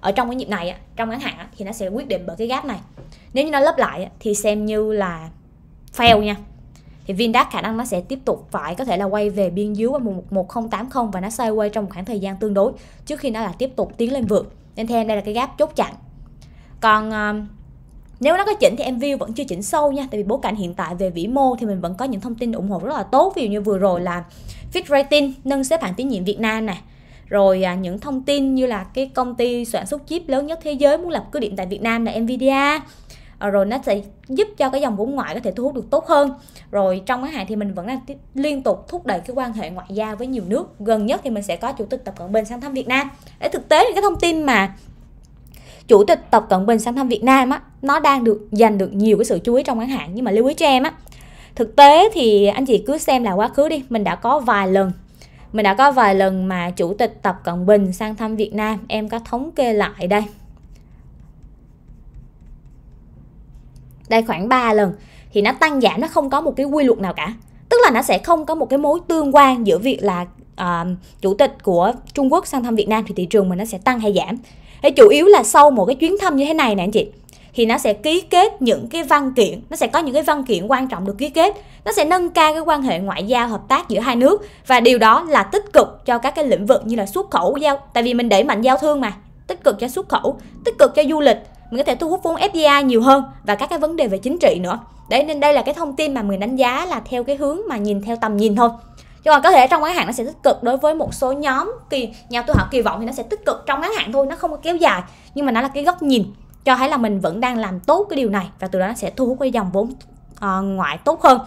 ở trong cái nhịp này á, trong ngắn hạn á, thì nó sẽ quyết định bởi cái gap này nếu như nó lấp lại á, thì xem như là fail nha thì Vindax khả năng nó sẽ tiếp tục phải có thể là quay về biên dưới qua 11080 và nó xoay quay trong một khoảng thời gian tương đối trước khi nó là tiếp tục tiến lên vượt nên theo đây là cái gap chốt chặn còn um, nếu nó có chỉnh thì MV vẫn chưa chỉnh sâu nha tại vì bối cảnh hiện tại về vĩ mô thì mình vẫn có những thông tin ủng hộ rất là tốt ví dụ như vừa rồi là fit rating nâng xếp hạng tín nhiệm Việt Nam này rồi à, những thông tin như là cái công ty sản xuất chip lớn nhất thế giới muốn lập cứ điểm tại Việt Nam là Nvidia à, rồi nó sẽ giúp cho cái dòng vốn ngoại có thể thu hút được tốt hơn rồi trong ngắn hạn thì mình vẫn đang liên tục thúc đẩy cái quan hệ ngoại giao với nhiều nước gần nhất thì mình sẽ có chủ tịch tập cận bình sang thăm Việt Nam để thực tế những cái thông tin mà chủ tịch tập cận bình sang thăm việt nam á nó đang được dành được nhiều cái sự chú ý trong ngắn hạn nhưng mà lưu ý cho em á thực tế thì anh chị cứ xem là quá khứ đi mình đã có vài lần mình đã có vài lần mà chủ tịch tập cận bình sang thăm việt nam em có thống kê lại đây đây khoảng 3 lần thì nó tăng giảm nó không có một cái quy luật nào cả tức là nó sẽ không có một cái mối tương quan giữa việc là uh, chủ tịch của Trung Quốc sang thăm Việt Nam thì thị trường mình nó sẽ tăng hay giảm để chủ yếu là sau một cái chuyến thăm như thế này nè anh chị thì nó sẽ ký kết những cái văn kiện nó sẽ có những cái văn kiện quan trọng được ký kết nó sẽ nâng cao cái quan hệ ngoại giao hợp tác giữa hai nước và điều đó là tích cực cho các cái lĩnh vực như là xuất khẩu giao tại vì mình đẩy mạnh giao thương mà tích cực cho xuất khẩu tích cực cho du lịch mình có thể thu hút vốn FDI nhiều hơn và các cái vấn đề về chính trị nữa đấy nên đây là cái thông tin mà mình đánh giá là theo cái hướng mà nhìn theo tầm nhìn thôi chứ còn có thể trong ngắn hạn nó sẽ tích cực đối với một số nhóm kỳ nhà tôi họ kỳ vọng thì nó sẽ tích cực trong ngắn hạn thôi nó không có kéo dài nhưng mà nó là cái góc nhìn cho thấy là mình vẫn đang làm tốt cái điều này và từ đó nó sẽ thu hút cái dòng vốn uh, ngoại tốt hơn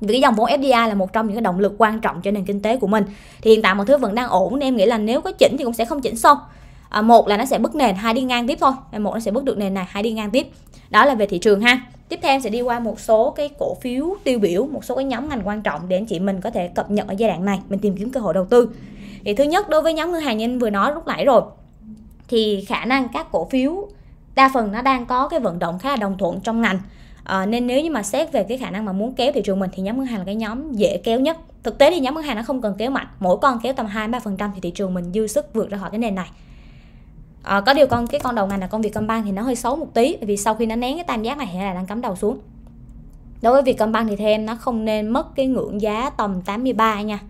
vì cái dòng vốn FDI là một trong những cái động lực quan trọng cho nền kinh tế của mình thì hiện tại mọi thứ vẫn đang ổn nên em nghĩ là nếu có chỉnh thì cũng sẽ không chỉnh sâu à, ờ, một là nó sẽ bứt nền hai đi ngang tiếp thôi một nó sẽ bứt được nền này hai đi ngang tiếp đó là về thị trường ha tiếp theo em sẽ đi qua một số cái cổ phiếu tiêu biểu một số cái nhóm ngành quan trọng để anh chị mình có thể cập nhật ở giai đoạn này mình tìm kiếm cơ hội đầu tư thì thứ nhất đối với nhóm ngân hàng như anh vừa nói lúc nãy rồi thì khả năng các cổ phiếu đa phần nó đang có cái vận động khá là đồng thuận trong ngành à, nên nếu như mà xét về cái khả năng mà muốn kéo thị trường mình thì nhóm ngân hàng là cái nhóm dễ kéo nhất thực tế thì nhóm ngân hàng nó không cần kéo mạnh mỗi con kéo tầm hai ba phần trăm thì thị trường mình dư sức vượt ra khỏi cái nền này à, có điều con cái con đầu ngành là con Vietcombank thì nó hơi xấu một tí vì sau khi nó nén cái tam giác này hiện là đang cắm đầu xuống đối với việc công Vietcombank thì thêm nó không nên mất cái ngưỡng giá tầm 83 nha công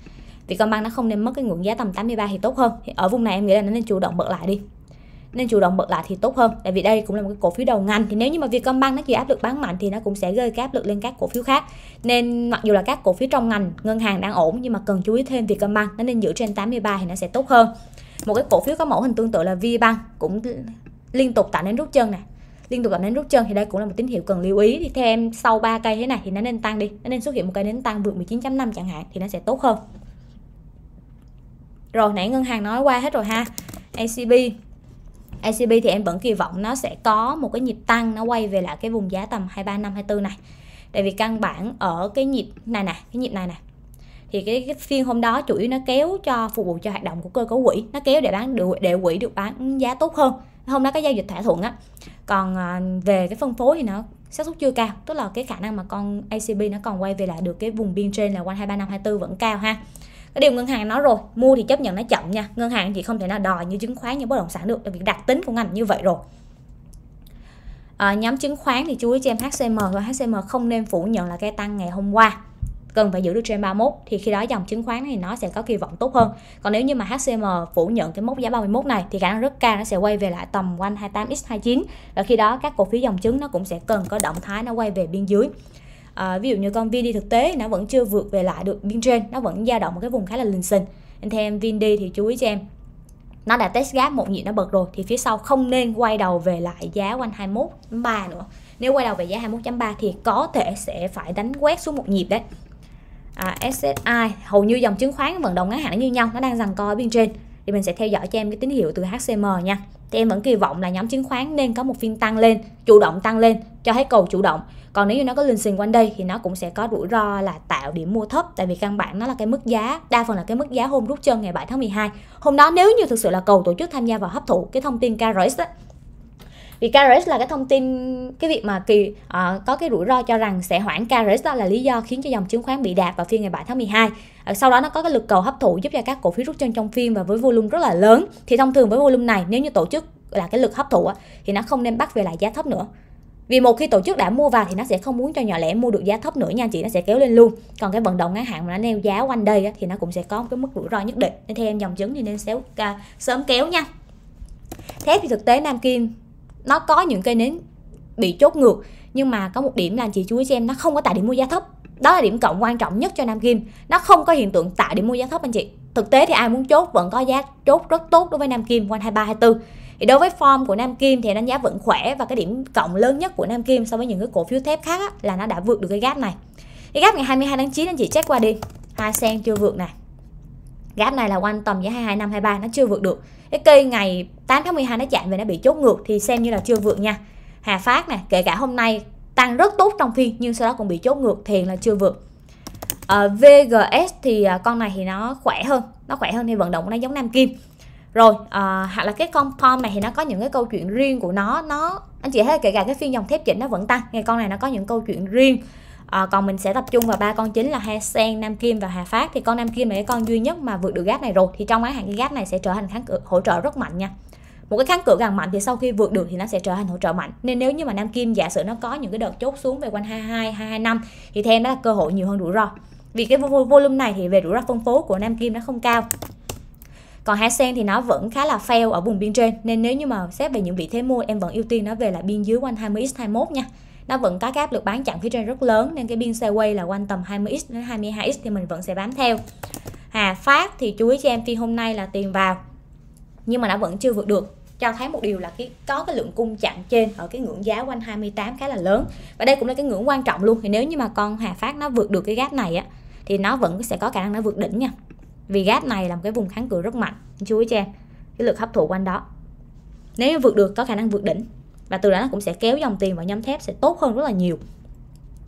Vietcombank nó không nên mất cái ngưỡng giá tầm 83 thì tốt hơn thì ở vùng này em nghĩ là nó nên chủ động bật lại đi nên chủ động bật lại thì tốt hơn tại vì đây cũng là một cái cổ phiếu đầu ngành thì nếu như mà việc công Vietcombank nó chịu áp lực bán mạnh thì nó cũng sẽ gây cái áp lực lên các cổ phiếu khác nên mặc dù là các cổ phiếu trong ngành ngân hàng đang ổn nhưng mà cần chú ý thêm việc Vietcombank nó nên giữ trên 83 thì nó sẽ tốt hơn một cái cổ phiếu có mẫu hình tương tự là VBank cũng liên tục tạo nên rút chân này liên tục tạo nên rút chân thì đây cũng là một tín hiệu cần lưu ý thì theo em sau 3 cây thế này thì nó nên tăng đi nó nên xuất hiện một cây nến tăng vượt 19.5 chẳng hạn thì nó sẽ tốt hơn rồi nãy ngân hàng nói qua hết rồi ha ACB ACB thì em vẫn kỳ vọng nó sẽ có một cái nhịp tăng nó quay về lại cái vùng giá tầm 23 năm 24 này tại vì căn bản ở cái nhịp này nè cái nhịp này nè thì cái, cái phiên hôm đó chủ yếu nó kéo cho phục vụ cho hoạt động của cơ cấu quỹ nó kéo để bán được để quỹ được bán giá tốt hơn hôm đó cái giao dịch thỏa thuận á còn à, về cái phân phối thì nó xác suất chưa cao tức là cái khả năng mà con ACB nó còn quay về lại được cái vùng biên trên là quanh năm 23524 vẫn cao ha cái điều ngân hàng nói rồi mua thì chấp nhận nó chậm nha ngân hàng thì không thể nào đòi như chứng khoán như bất động sản được vì đặc tính của ngành như vậy rồi à, nhóm chứng khoán thì chú ý cho em HCM và HCM không nên phủ nhận là cái tăng ngày hôm qua cần phải giữ được trend 31 thì khi đó dòng chứng khoán thì nó sẽ có kỳ vọng tốt hơn còn nếu như mà HCM phủ nhận cái mốc giá 31 này thì khả năng rất cao nó sẽ quay về lại tầm quanh 28x29 và khi đó các cổ phiếu dòng chứng nó cũng sẽ cần có động thái nó quay về biên dưới à, ví dụ như con VD thực tế nó vẫn chưa vượt về lại được biên trên nó vẫn dao động một cái vùng khá là lình xình anh theo em VD thì chú ý cho em nó đã test gap một nhịp nó bật rồi thì phía sau không nên quay đầu về lại giá quanh 21.3 nữa nếu quay đầu về giá 21.3 thì có thể sẽ phải đánh quét xuống một nhịp đấy à, SSI hầu như dòng chứng khoán vận động ngắn hạn như nhau nó đang rằng co bên trên thì mình sẽ theo dõi cho em cái tín hiệu từ HCM nha thì em vẫn kỳ vọng là nhóm chứng khoán nên có một phiên tăng lên chủ động tăng lên cho thấy cầu chủ động còn nếu như nó có lên xình quanh đây thì nó cũng sẽ có rủi ro là tạo điểm mua thấp tại vì căn bản nó là cái mức giá đa phần là cái mức giá hôm rút chân ngày 7 tháng 12 hôm đó nếu như thực sự là cầu tổ chức tham gia vào hấp thụ cái thông tin KRS vì KRS là cái thông tin cái việc mà kỳ uh, có cái rủi ro cho rằng sẽ hoãn KRS đó là lý do khiến cho dòng chứng khoán bị đạp vào phiên ngày 7 tháng 12 ờ, sau đó nó có cái lực cầu hấp thụ giúp cho các cổ phiếu rút chân trong phiên và với volume rất là lớn thì thông thường với volume này nếu như tổ chức là cái lực hấp thụ thì nó không nên bắt về lại giá thấp nữa vì một khi tổ chức đã mua vào thì nó sẽ không muốn cho nhỏ lẻ mua được giá thấp nữa nha chị nó sẽ kéo lên luôn còn cái vận động ngắn hạn mà nó neo giá quanh đây thì nó cũng sẽ có một cái mức rủi ro nhất định nên theo em dòng chứng thì nên xéo, à, sớm kéo nha thép thì thực tế nam kim nó có những cây nến bị chốt ngược nhưng mà có một điểm là chị chú ý cho em nó không có tạo điểm mua giá thấp đó là điểm cộng quan trọng nhất cho nam kim nó không có hiện tượng tạo điểm mua giá thấp anh chị thực tế thì ai muốn chốt vẫn có giá chốt rất tốt đối với nam kim quanh 23 24 thì đối với form của nam kim thì đánh giá vẫn khỏe và cái điểm cộng lớn nhất của nam kim so với những cái cổ phiếu thép khác á, là nó đã vượt được cái gap này cái gap ngày 22 tháng 9 anh chị check qua đi hai sen chưa vượt này gap này là quanh tầm giá 22 năm 23 nó chưa vượt được cái cây ngày 8 tháng 12 nó chạm về nó bị chốt ngược thì xem như là chưa vượt nha Hà Phát nè kể cả hôm nay tăng rất tốt trong phiên nhưng sau đó cũng bị chốt ngược thiền là chưa vượt à, ờ, VGS thì à, con này thì nó khỏe hơn nó khỏe hơn thì vận động nó giống Nam Kim rồi à, hoặc là cái con form này thì nó có những cái câu chuyện riêng của nó nó anh chị thấy kể cả cái phiên dòng thép chỉnh nó vẫn tăng ngày con này nó có những câu chuyện riêng à, còn mình sẽ tập trung vào ba con chính là Hoa Sen, Nam Kim và Hà Phát thì con Nam Kim là cái con duy nhất mà vượt được gác này rồi thì trong ngắn hạn cái gác này sẽ trở thành kháng cự hỗ trợ rất mạnh nha một cái kháng cự gần mạnh thì sau khi vượt được thì nó sẽ trở thành hỗ trợ mạnh nên nếu như mà Nam Kim giả sử nó có những cái đợt chốt xuống về quanh 22, 225 thì thêm đó là cơ hội nhiều hơn rủi ro vì cái volume này thì về rủi ro phân phối của Nam Kim nó không cao còn hai sen thì nó vẫn khá là fail ở vùng biên trên nên nếu như mà xét về những vị thế mua em vẫn ưu tiên nó về là biên dưới quanh 20x21 nha nó vẫn có cái áp lực bán chặn phía trên rất lớn nên cái biên xe quay là quanh tầm 20x đến 22x thì mình vẫn sẽ bám theo hà phát thì chú ý cho em phiên hôm nay là tiền vào nhưng mà nó vẫn chưa vượt được cho thấy một điều là cái có cái lượng cung chặn trên ở cái ngưỡng giá quanh 28 khá là lớn và đây cũng là cái ngưỡng quan trọng luôn thì nếu như mà con Hà Phát nó vượt được cái gáp này á thì nó vẫn sẽ có khả năng nó vượt đỉnh nha vì gáp này là một cái vùng kháng cự rất mạnh chú ý cho em cái lực hấp thụ quanh đó nếu vượt được có khả năng vượt đỉnh và từ đó nó cũng sẽ kéo dòng tiền vào nhóm thép sẽ tốt hơn rất là nhiều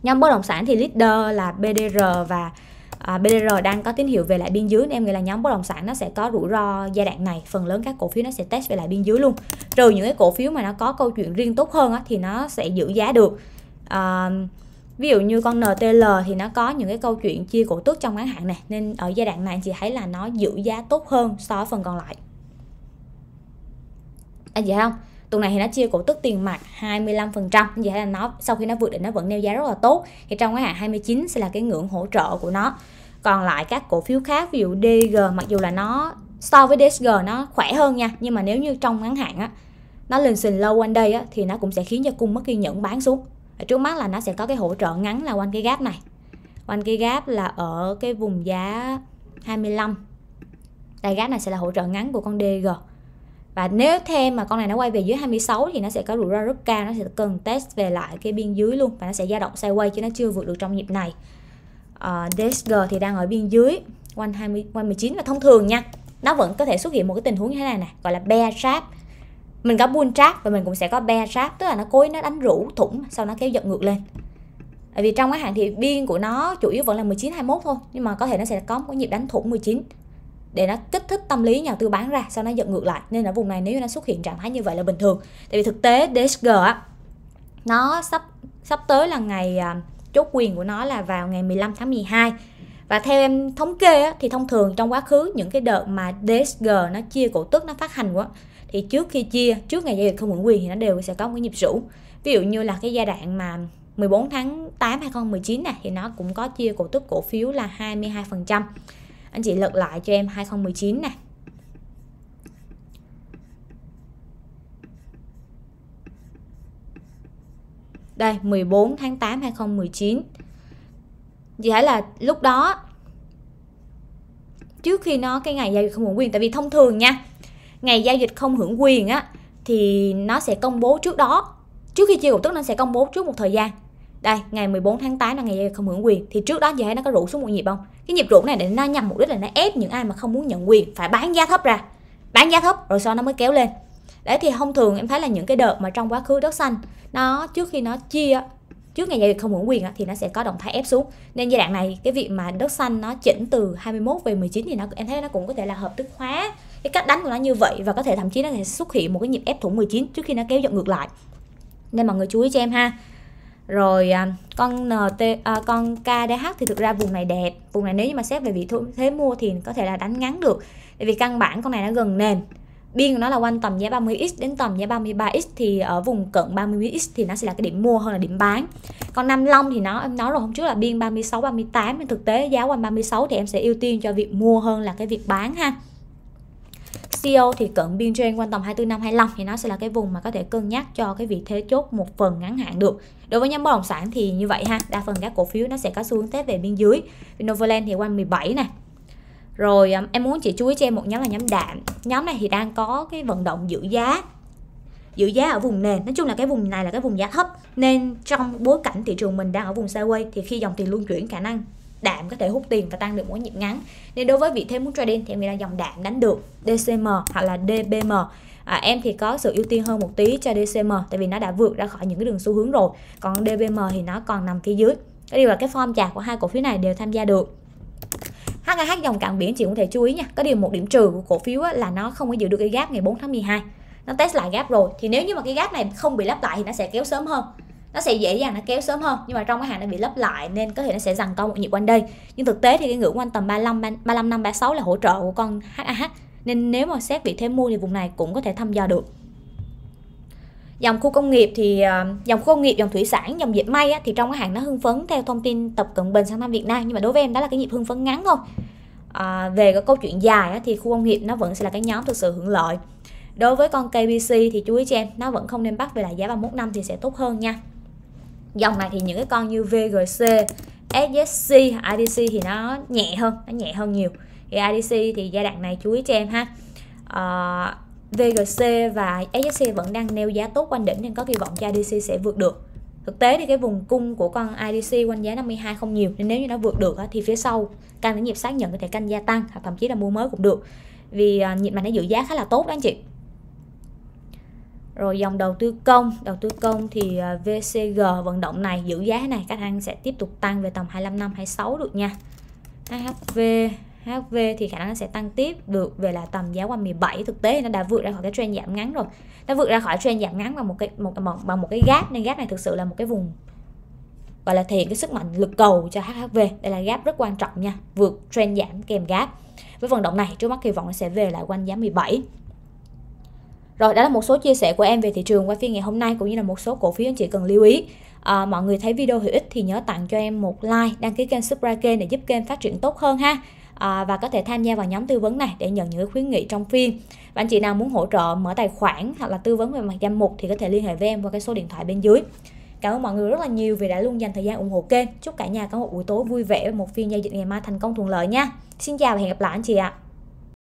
nhóm bất động sản thì leader là BDR và à, BDR đang có tín hiệu về lại biên dưới nên em nghĩ là nhóm bất động sản nó sẽ có rủi ro giai đoạn này phần lớn các cổ phiếu nó sẽ test về lại biên dưới luôn trừ những cái cổ phiếu mà nó có câu chuyện riêng tốt hơn á, thì nó sẽ giữ giá được à, ví dụ như con NTL thì nó có những cái câu chuyện chia cổ tức trong ngắn hạn này nên ở giai đoạn này chị thấy là nó giữ giá tốt hơn so với phần còn lại anh à, vậy không tuần này thì nó chia cổ tức tiền mặt 25% vậy là nó sau khi nó vượt định nó vẫn neo giá rất là tốt thì trong cái hạn 29 sẽ là cái ngưỡng hỗ trợ của nó còn lại các cổ phiếu khác ví dụ DG mặc dù là nó so với DSG nó khỏe hơn nha nhưng mà nếu như trong ngắn hạn á nó lên sình lâu quanh đây á, thì nó cũng sẽ khiến cho cung mất kiên nhẫn bán xuống ở trước mắt là nó sẽ có cái hỗ trợ ngắn là quanh cái gap này quanh cái gap là ở cái vùng giá 25 đây gap này sẽ là hỗ trợ ngắn của con DG và nếu thêm mà con này nó quay về dưới 26 thì nó sẽ có rủi ro rất cao nó sẽ cần test về lại cái biên dưới luôn và nó sẽ dao động sideways chứ nó chưa vượt được trong nhịp này uh, ờ, DSG thì đang ở biên dưới quanh 20 quanh 19 và thông thường nha nó vẫn có thể xuất hiện một cái tình huống như thế này nè gọi là bear trap mình có bull trap và mình cũng sẽ có bear trap tức là nó cối nó đánh rũ thủng sau nó kéo giật ngược lên Tại vì trong cái hạn thì biên của nó chủ yếu vẫn là 19 21 thôi, nhưng mà có thể nó sẽ có một nhịp đánh thủng 19 để nó kích thích tâm lý nhà tư bán ra sau nó giật ngược lại nên ở vùng này nếu nó xuất hiện trạng thái như vậy là bình thường tại vì thực tế DSG á nó sắp sắp tới là ngày à, chốt quyền của nó là vào ngày 15 tháng 12 và theo em thống kê á, thì thông thường trong quá khứ những cái đợt mà DSG nó chia cổ tức nó phát hành quá thì trước khi chia trước ngày giao dịch không hưởng quyền thì nó đều sẽ có một cái nhịp rũ ví dụ như là cái giai đoạn mà 14 tháng 8 2019 này thì nó cũng có chia cổ tức cổ phiếu là 22% anh chị lật lại cho em 2019 này đây 14 tháng 8 2019 chị thấy là lúc đó trước khi nó cái ngày giao dịch không hưởng quyền tại vì thông thường nha ngày giao dịch không hưởng quyền á thì nó sẽ công bố trước đó trước khi chia cổ tức nó sẽ công bố trước một thời gian đây ngày 14 tháng 8 là ngày giao dịch không hưởng quyền thì trước đó chị thấy nó có rủ xuống một nhịp không cái nhịp ruộng này để nó nhằm mục đích là nó ép những ai mà không muốn nhận quyền phải bán giá thấp ra bán giá thấp rồi sau nó mới kéo lên đấy thì thông thường em thấy là những cái đợt mà trong quá khứ đất xanh nó trước khi nó chia trước ngày giao dịch không hưởng quyền thì nó sẽ có động thái ép xuống nên giai đoạn này cái việc mà đất xanh nó chỉnh từ 21 về 19 thì nó em thấy nó cũng có thể là hợp thức hóa cái cách đánh của nó như vậy và có thể thậm chí nó sẽ xuất hiện một cái nhịp ép thủng 19 trước khi nó kéo dần ngược lại nên mọi người chú ý cho em ha rồi con nt à, con à, kdh thì thực ra vùng này đẹp vùng này nếu như mà xét về vị thế mua thì có thể là đánh ngắn được tại vì căn bản con này nó gần nền biên của nó là quanh tầm giá 30x đến tầm giá 33x thì ở vùng cận 30x thì nó sẽ là cái điểm mua hơn là điểm bán còn Nam Long thì nó em nói rồi hôm trước là biên 36 38 nhưng thực tế giá quanh 36 thì em sẽ ưu tiên cho việc mua hơn là cái việc bán ha CEO thì cận biên trên quanh tầm 24 năm 25 thì nó sẽ là cái vùng mà có thể cân nhắc cho cái vị thế chốt một phần ngắn hạn được. Đối với nhóm bất động sản thì như vậy ha, đa phần các cổ phiếu nó sẽ có xu hướng test về biên dưới. Novaland thì quanh 17 này. Rồi à, em muốn chị chú ý cho em một nhóm là nhóm đạm. Nhóm này thì đang có cái vận động giữ giá giữ giá ở vùng nền nói chung là cái vùng này là cái vùng giá thấp nên trong bối cảnh thị trường mình đang ở vùng sideways thì khi dòng tiền luân chuyển khả năng đạm có thể hút tiền và tăng được một nhịp ngắn nên đối với vị thế muốn trading thì em nghĩ là dòng đạm đánh được DCM hoặc là DBM à, em thì có sự ưu tiên hơn một tí cho DCM tại vì nó đã vượt ra khỏi những cái đường xu hướng rồi còn DBM thì nó còn nằm phía dưới cái điều là cái form chart của hai cổ phiếu này đều tham gia được HAH dòng cạn biển chị cũng thể chú ý nha có điều một điểm trừ của cổ phiếu là nó không có giữ được cái gap ngày 4 tháng 12 nó test lại gap rồi thì nếu như mà cái gap này không bị lắp lại thì nó sẽ kéo sớm hơn nó sẽ dễ dàng nó kéo sớm hơn nhưng mà trong cái hàng nó bị lấp lại nên có thể nó sẽ dằn con một nhịp quanh đây nhưng thực tế thì cái ngưỡng quanh tầm 35 35 năm 36 là hỗ trợ của con HAH nên nếu mà xét vị thế mua thì vùng này cũng có thể thăm dò được dòng khu công nghiệp thì ờ, dòng khu công nghiệp dòng thủy sản dòng dệt may á, thì trong cái hàng nó hưng phấn theo thông tin tập cận bình sang thăm việt nam nhưng mà đối với em đó là cái nhịp hưng phấn ngắn thôi à, về cái câu chuyện dài á, thì khu công nghiệp nó vẫn sẽ là cái nhóm thực sự hưởng lợi đối với con KBC thì chú ý cho em nó vẫn không nên bắt về lại giá 31 năm thì sẽ tốt hơn nha dòng này thì những cái con như VGC SSC IDC thì nó nhẹ hơn nó nhẹ hơn nhiều thì IDC thì giai đoạn này chú ý cho em ha à, ờ, VGC và SSC vẫn đang nêu giá tốt quanh đỉnh nên có kỳ vọng cho IDC sẽ vượt được thực tế thì cái vùng cung của con IDC quanh giá 52 không nhiều nên nếu như nó vượt được thì phía sau canh đến nhịp xác nhận có thể canh gia tăng hoặc thậm chí là mua mới cũng được vì ờ, nhịp này nó giữ giá khá là tốt đó anh chị rồi dòng đầu tư công đầu tư công thì à, VCG vận động này giữ giá này các anh sẽ tiếp tục tăng về tầm 25 năm 26 được nha HV HV thì khả năng sẽ tăng tiếp được về là tầm giá qua 17 thực tế nó đã vượt ra khỏi cái trend giảm ngắn rồi nó vượt ra khỏi trend giảm ngắn bằng một cái một, một bằng một cái gáp nên gáp này thực sự là một cái vùng gọi là thể hiện cái sức mạnh lực cầu cho HHV đây là gáp rất quan trọng nha vượt trend giảm kèm gáp với vận động này trước mắt kỳ vọng nó sẽ về lại quanh giá 17 rồi đó là một số chia sẻ của em về thị trường qua phiên ngày hôm nay cũng như là một số cổ phiếu anh chị cần lưu ý. À, mọi người thấy video hữu ích thì nhớ tặng cho em một like, đăng ký kênh, subscribe kênh để giúp kênh phát triển tốt hơn ha. À, và có thể tham gia vào nhóm tư vấn này để nhận những khuyến nghị trong phiên. Và anh chị nào muốn hỗ trợ mở tài khoản hoặc là tư vấn về mặt danh mục thì có thể liên hệ với em qua cái số điện thoại bên dưới. Cảm ơn mọi người rất là nhiều vì đã luôn dành thời gian ủng hộ kênh. Chúc cả nhà có một buổi tối vui vẻ và một phiên giao dịch ngày mai thành công thuận lợi nha. Xin chào và hẹn gặp lại anh chị ạ. À.